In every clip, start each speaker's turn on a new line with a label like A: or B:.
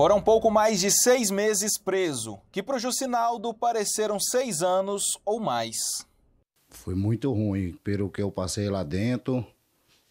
A: Foram pouco mais de seis meses preso, que para o Jucinaldo pareceram seis anos ou mais.
B: Foi muito ruim pelo que eu passei lá dentro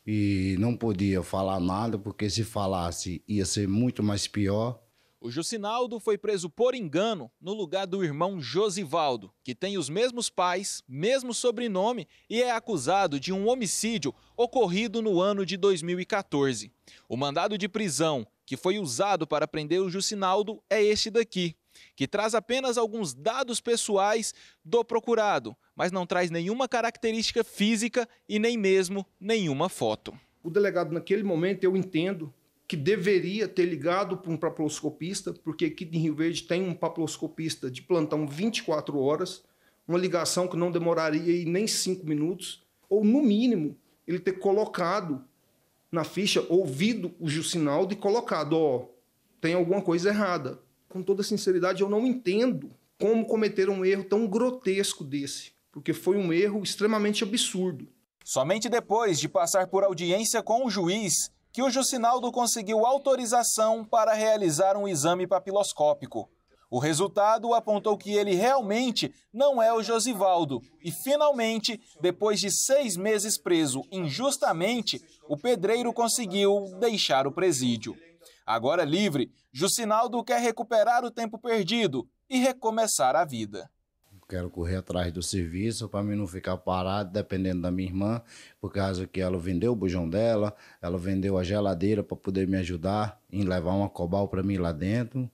B: e não podia falar nada, porque se falasse ia ser muito mais pior.
A: O Jucinaldo foi preso por engano no lugar do irmão Josivaldo, que tem os mesmos pais, mesmo sobrenome e é acusado de um homicídio ocorrido no ano de 2014. O mandado de prisão que foi usado para prender o Jucinaldo é este daqui, que traz apenas alguns dados pessoais do procurado, mas não traz nenhuma característica física e nem mesmo nenhuma foto.
C: O delegado, naquele momento, eu entendo que deveria ter ligado para um paploscopista, porque aqui em Rio Verde tem um paploscopista de plantão 24 horas, uma ligação que não demoraria nem 5 minutos, ou no mínimo ele ter colocado na ficha, ouvido o Jucinaldo e colocado, ó, oh, tem alguma coisa errada. Com toda sinceridade, eu não entendo como cometer um erro tão grotesco desse, porque foi um erro extremamente absurdo. Somente depois de passar
A: por audiência com o juiz que o Jucinaldo conseguiu autorização para realizar um exame papiloscópico. O resultado apontou que ele realmente não é o Josivaldo. E finalmente, depois de seis meses preso injustamente, o pedreiro conseguiu deixar o presídio. Agora livre, Jucinaldo quer recuperar o tempo perdido e recomeçar a vida
B: quero correr atrás do serviço para mim não ficar parado dependendo da minha irmã, por causa que ela vendeu o bujão dela, ela vendeu a geladeira para poder me ajudar em levar uma cobal para mim lá dentro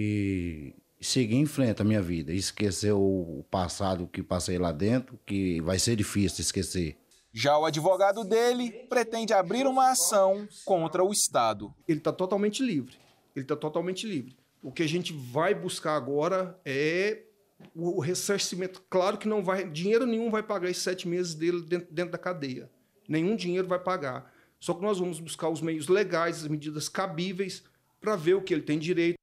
B: e seguir em frente a minha vida. Esquecer o passado que passei lá dentro, que vai ser difícil esquecer.
A: Já o advogado dele
C: pretende abrir uma ação contra o Estado. Ele está totalmente livre. Ele está totalmente livre. O que a gente vai buscar agora é o ressarcimento. Claro que não vai, dinheiro nenhum vai pagar esses sete meses dele dentro, dentro da cadeia. Nenhum dinheiro vai pagar. Só que nós vamos buscar os meios legais, as medidas cabíveis, para ver o que ele tem direito.